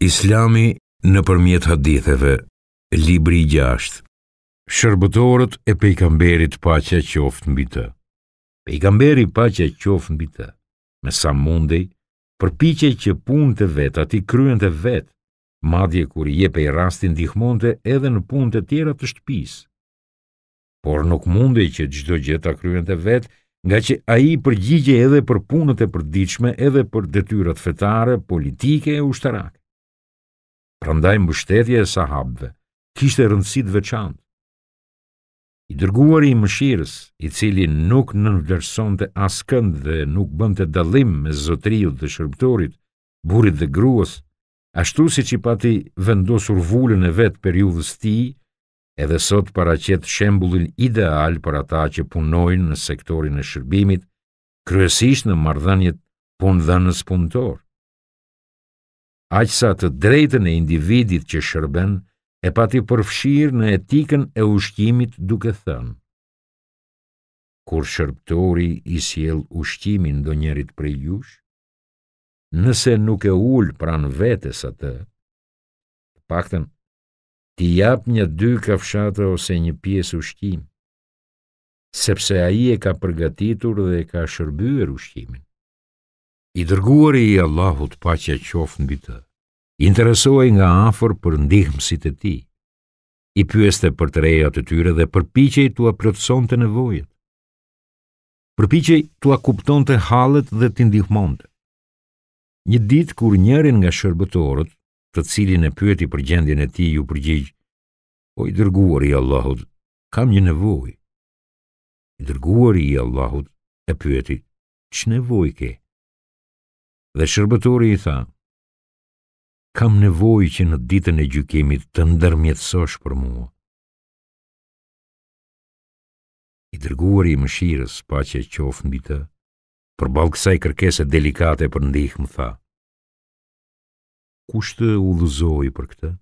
Islami në përmjet haditheve, libri i gjasht, shërbëtorët e pejkamberit pa që e qoftë në bitë. Pejkamberi pa që e qoftë në bitë, me sa mundi, përpiche që punët të vetë, ati kryen të vetë, madje kur je pej rastin dihmonte edhe në punët të tjera të shtëpisë. Por nuk mundi që gjdo gjithë ta kryen të vetë, nga që a i përgjigje edhe për punët e përdiqme edhe për detyrat fetare, politike e ushtarak prandaj mbështetja e sahabëve kishte rëndësi të veçantë. I dërguari i mëshirës, i cili nuk nënvlerësonte askënd dhe nuk bënte dallim me zotëriut të shërbëtorit, burrit dhe gruas, ashtu siç i pati vendosur vullën e vet për ti, edhe sot paraqet shembullin ideal për ata që punojnë në sektorin e shërbimit, kryesisht në marrëdhëniet punëdhënës-punëtor aqësa të drejtën e individit që shërben, e pati përfshirë në etikën e ushqimit duke thënë. Kur shërptori i siel ushqimin do njerit prej jush, nëse nuk e ullë pran vetës atë, pakten, ti jap një dy kafshata ose një piesë ushqim, sepse a i e ka përgatitur dhe e ka shërbyer ushqimin i dërguari i Allahut paqja qofë në bitë, interesoj nga afor për ndihmësit e ti, i pyeste për të reja të tyre dhe përpichej të aplotëson të nevojët, përpichej të akupton të halët dhe të ndihmonte. të. Një ditë kur njërin nga shërbëtorët, të cilin e pyeti për gjendjen e ti ju përgjigj, o i dërguari i Allahut, kam një nevoj. I dërguari i Allahut e pyeti, që nevoj ke? dhe shërbëtori i tha, kam nevoj që në ditën e gjykimit të ndërmjetësosh për mua. I dërguari i mëshirës, pa që e qofë mbi të, për balë kësaj kërkeset delikate për ndihë më tha, kushtë u dhuzoi për këtë?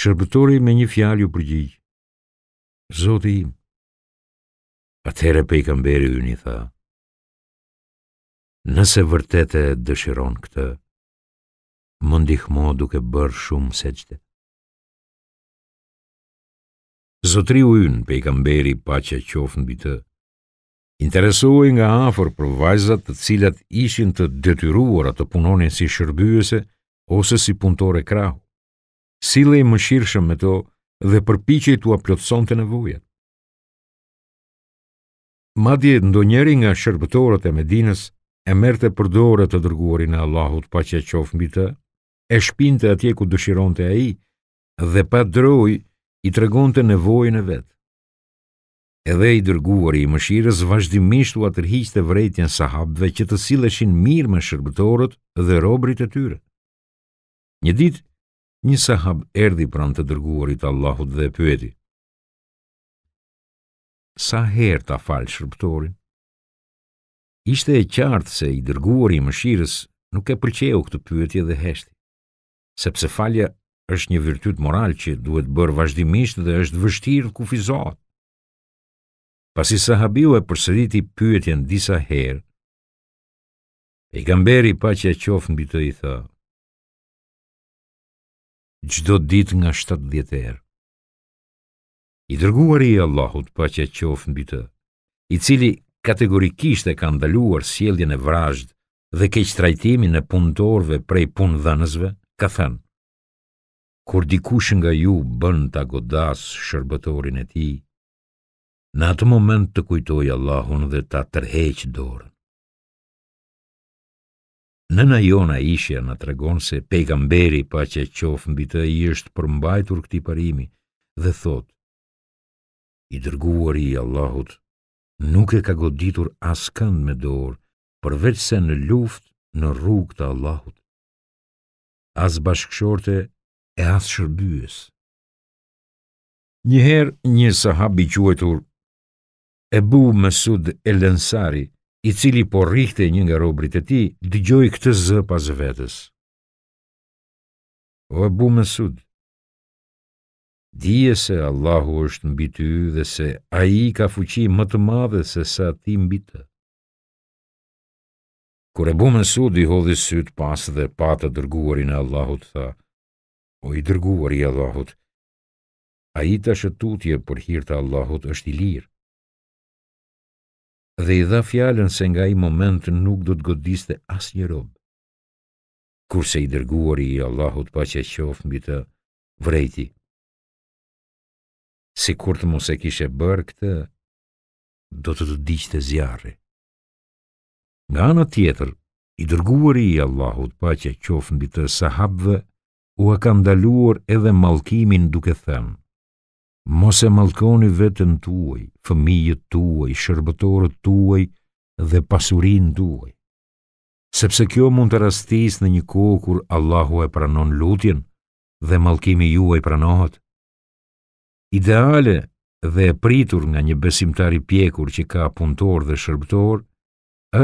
Shërbëtori me një fjalë ju përgjigj. Zoti im. Atëherë pejgamberi i një tha: Nëse vërtete dëshiron këtë, më ndihmo duke bërë shumë se qëte. Zotri u jënë pe i kamberi pa që qofën bitë, interesuaj nga afor për vajzat të cilat ishin të detyruar atë punonin si shërbyese ose si puntore krahu, si le i më shirëshëm me to dhe përpiche i tua plotëson të nevojat. Madje ndonjëri nga shërbëtorët e Medinës e merte për dore të dërguarin e Allahut pa që qofë mbi të, e shpinte atje ku dëshironte a i, dhe pa droj i tregonte nevojën e vetë. Edhe i dërguari i mëshirës vazhdimisht u atërhiqte vërejtjen sahabëve që të silleshin mirë me shërbëtorët dhe robrit e tyre. Një ditë, një sahab erdhi pranë të dërguarit Allahut dhe pyeti: "Sa herë ta fal shërbëtorin?" Ishte e qartë se i dërguari mëshirës nuk e pëlqeu këtë pyetje dhe heshti, sepse falja është një virtyt moral që duhet bërë vazhdimisht dhe është vështirë kufizohet. Pasi sahabiu e përsëriti pyetjen disa herë, e gamberi pa që e qofë në bitë i tha, gjdo dit nga 7 djetër. I dërguari i Allahut pa që e qofë në bitë, i cili kategorikisht e ka ndaluar sjelljen e vrazhd dhe keq trajtimin e punëtorve prej punëdhënësve, ka thënë: Kur dikush nga ju bën ta godas shërbëtorin e tij, në atë moment të kujtoj Allahun dhe ta tërheq dorën. Nëna jona ishja në tregon se pejgamberi pa që qofë mbi të i është përmbajtur këti parimi dhe thot, i dërguar i Allahut, nuk e ka goditur as kënd me dorë, përveç se në luft në rrug të Allahut. As bashkëshorte e as shërbyës. Njëherë një sahab i quajtur Ebu Mesud El Lënsari, i cili po rrihte një nga robrit e tij, dëgjoi këtë zë pas vetes. O Ebu Mesud, Dije se Allahu është mbi ty dhe se a i ka fuqi më të madhe se sa ti mbi të. Kur e bu më sud, i hodhi sytë pas dhe patë dërguarin e Allahut, tha, o i dërguar i Allahut, a i të shëtutje për hirtë Allahut është i lirë. Dhe i dha fjallën se nga i moment nuk do të godiste as një robë. Kurse i dërguar i Allahut pa që qofë mbi të vrejti, si kur të mos e kishe bërë këtë, do të të diqë të zjarë. Nga anë tjetër, i dërguar i Allahut pa që qofë në bitë sahabëve, u e ka ndaluar edhe malkimin duke thënë. Mos e malkoni vetën tuaj, fëmijët tuaj, shërbëtorët tuaj dhe pasurin tuaj. Sepse kjo mund të rastis në një kohë kur Allahu e pranon lutjen dhe malkimi ju e pranohet, ideale dhe e pritur nga një besimtari pjekur që ka punëtor dhe shërbëtor,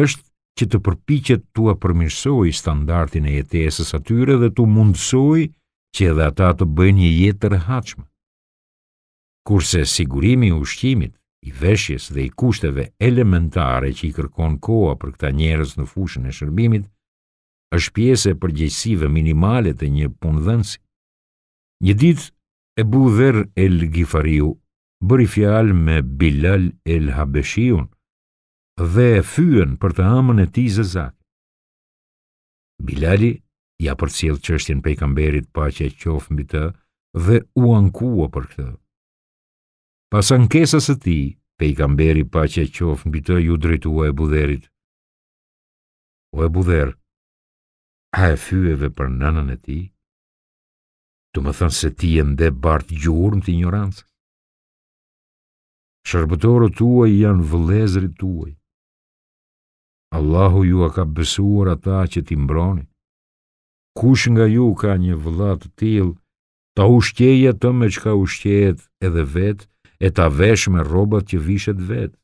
është që të përpiqet tua apërmirsoj standartin e jetesës atyre dhe të mundësoj që edhe ata të bëjnë një jetë të rëhatshme. Kurse sigurimi i ushqimit, i veshjes dhe i kushteve elementare që i kërkon koha për këta njerëz në fushën e shërbimit, është pjesë e përgjegjësive minimale të një punëdhënësi. Një ditë e budher el gifariu, bëri fjal me Bilal el habeshiun, dhe e fyën për të amën e ti zëzat. Bilali, ja për cilë që ështën pejkamberit pa që e qofën bë të, dhe u ankua për këtë. Pas ankesas e ti, pejkamberi pa që e qofën bë të, ju drejtu e budherit. O e budher, a e fyëve për nanën e ti? të më thënë se ti e mbe bartë gjurë më të ignorancë. Shërbëtorë tuaj janë vëlezri tuaj. Allahu ju a ka besuar ata që ti mbroni. Kush nga ju ka një vëllat tilë, ta ushtjeja të me qka ushtjejet edhe vetë, e ta vesh me robat që vishet vetë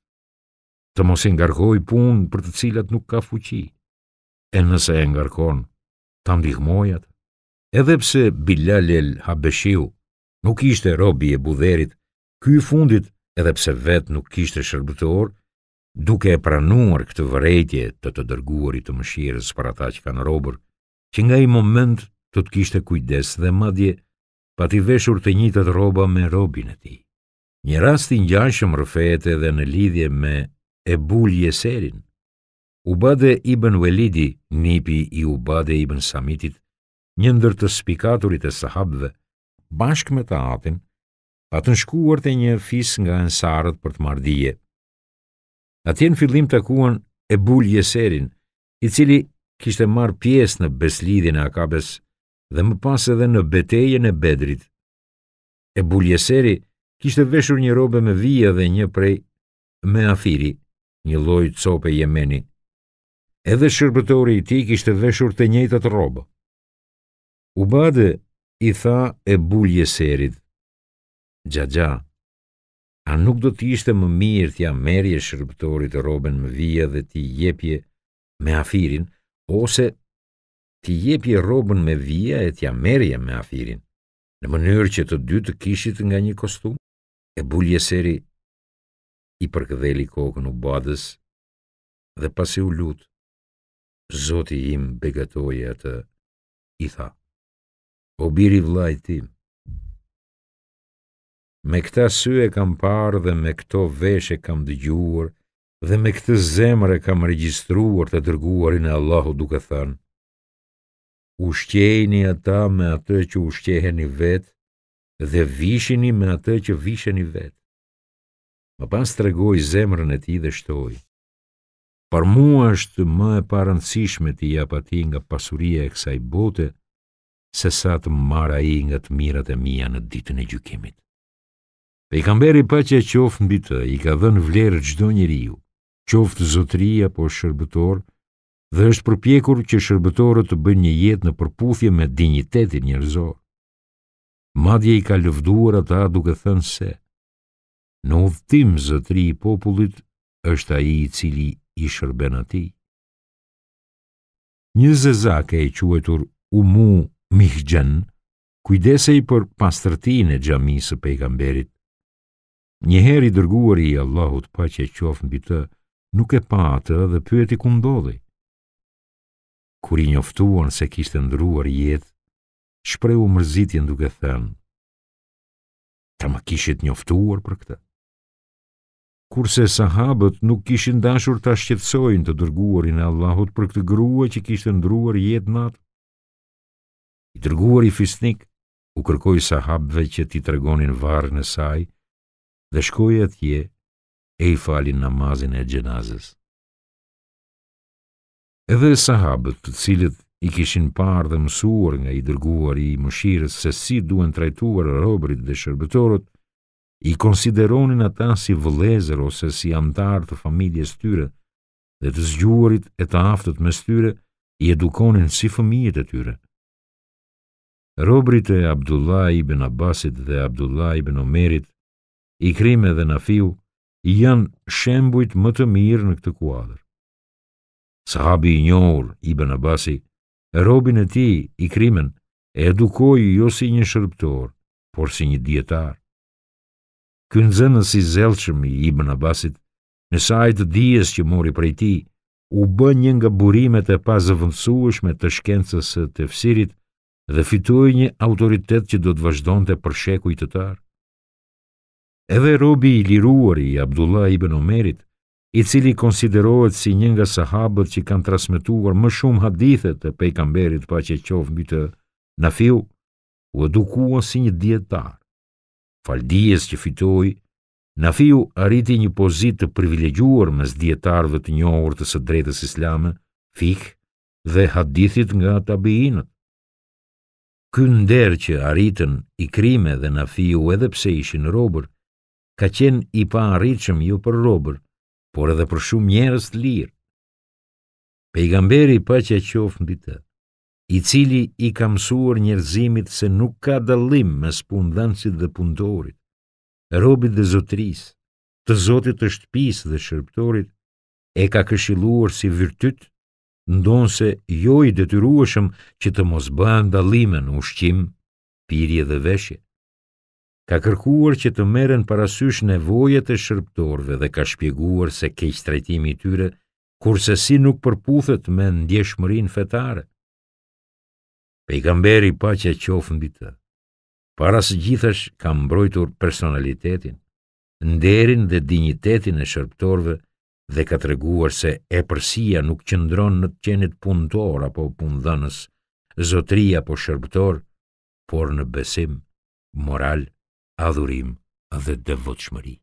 të mos i ngarkoj punë për të cilat nuk ka fuqi, e nëse e ngarkon, ta ndihmojat edhepse Bilal el Habeshiu nuk ishte robi e budherit, ky fundit edhepse vet nuk ishte shërbëtor, duke e pranuar këtë vërejtje të të dërguarit të mëshirës për ata që kanë robër, që nga i moment të të kishte kujdes dhe madje pa t'i veshur të njitët roba me robin e ti. Një i njashëm rëfete dhe në lidhje me ebul jeserin. U bade Ibn Welidi, nipi i u bade Samitit, një ndër të spikaturit e sahabëve, bashkë me të atin, pa të nshkuar të një fis nga ensarët për të mardije. Atjen fillim të kuan e bulj jeserin, i cili kishte marë pjesë në beslidhin e akabes dhe më pas edhe në betejen e bedrit. E bulj jeseri kishte veshur një robe me vija dhe një prej me afiri, një lojë copë jemeni. Edhe shërbëtori i ti kishte veshur të njëtët robë bade i tha e bulje serit, Gja, gja, a nuk do t'ishte më mirë t'ja merje shërptorit robën më vija dhe t'i jepje me afirin, ose t'i jepje robën me vija e t'ja merje me afirin, në mënyrë që të dy të kishit nga një kostum, e bulje seri i përkëdheli kokën u badës dhe pasi u lutë, zoti im begatoje atë i tha. O biri vlaj Me këta sy e kam parë dhe me këto vesh e kam dëgjuar dhe me këtë zemër e kam regjistruar të dërguarin e Allahu duke thënë Ushqejni ata me atë që ushqeheni vetë dhe vishini me atë që visheni vetë. Më pas të regoj zemrën e ti dhe shtoj. Par mua është më e parëndësishme të japati nga pasurie e kësaj bote, se sa të mara i nga të mirat e mija në ditën e gjukimit. Pe i kamberi pa që e qoftë në bitë, i ka dhenë vlerë gjdo një riu, qoftë zotria po shërbetor, dhe është përpjekur që shërbetorët të bënë një jetë në përpufje me dignitetin njërzor. Madje i ka lëvduar ata duke thënë se, në uvëtim zotri i popullit është aji i cili i shërben ati. Një zezak e i quetur umu Mihgjen, kujdesej për pastërtin e gjami e pejgamberit. njëheri i dërguar i Allahut pa që qofë në bitë, nuk e pa atë dhe pyeti ku ndodhi. Kur i njoftuan se kishtë ndruar jetë, shpreu mërzitjen duke thënë, ta më kishit njoftuar për këtë. Kurse sahabët nuk kishin dashur ta shqetsojnë të dërguarin e Allahut për këtë grua që kishtë ndruar jetë natë, I tërguar i fisnik, u kërkoj sahabve që ti të regonin varë në saj, dhe shkoj e tje e i falin namazin e gjenazës. Edhe sahabët të cilët i kishin parë dhe mësuar nga i dërguar i mëshirës se si duen trajtuar robrit dhe shërbetorot, i konsideronin ata si vëlezër ose si antar të familjes tyre dhe të zgjuarit e të aftët me styre i edukonin si fëmijet e tyre. Robrit e Abdullah ibn Abbasit dhe Abdullah ibn Omerit, i krime dhe na fiu, janë shembujt më të mirë në këtë kuadrë. Sahabi i njohur, ibn Abasi, robin e ti, i krimen, e edukoj jo si një shërptor, por si një djetar. Kënë zënës i zelqëm i ibn Abasit, në sajtë dijes që mori prej ti, u bën një nga burimet e pazëvëndësueshme të shkencës të fësirit, dhe fitoi një autoritet që do të vazhdonte për shekuj të tërë. Edhe robi i liruar i Abdullah ibn Omerit, i cili konsiderohet si një nga sahabët që kanë transmituar më shumë hadithe të pejgamberit që qof mbi të Nafiu, u edukua si një dietar. Faldijes që fitoi Nafiu arriti një pozitë të privilegjuar mes dietarëve të njohur të së drejtës islame, fikë dhe hadithit nga tabiinët kënë nderë që arritën i krime dhe na fiu edhe pse ishin robër, ka qenë i pa arritëshëm ju për robër, por edhe për shumë njerës të lirë. Pejgamberi pa që e qofën dita, i cili i mësuar njerëzimit se nuk ka dalim me spundancit dhe pundorit, robit dhe zotris, të zotit të shtpis dhe shërptorit, e ka këshiluar si vyrtyt, ndonë se jo i detyrueshëm që të mos bëhen dalime në ushqim, pirje dhe veshje. Ka kërkuar që të meren parasysh nevojet e shërptorve dhe ka shpjeguar se keqë trajtimi tyre, kurse si nuk përputhet me ndjeshmërin fetare. Pejgamberi pa që e qofë në bitë, para së gjithash ka mbrojtur personalitetin, nderin dhe dignitetin e shërptorve dhe ka të reguar se e përsia nuk qëndron në të qenit punëtor apo punëdhënës, zotria apo shërbëtor, por në besim, moral, adhurim dhe devotshëmëri.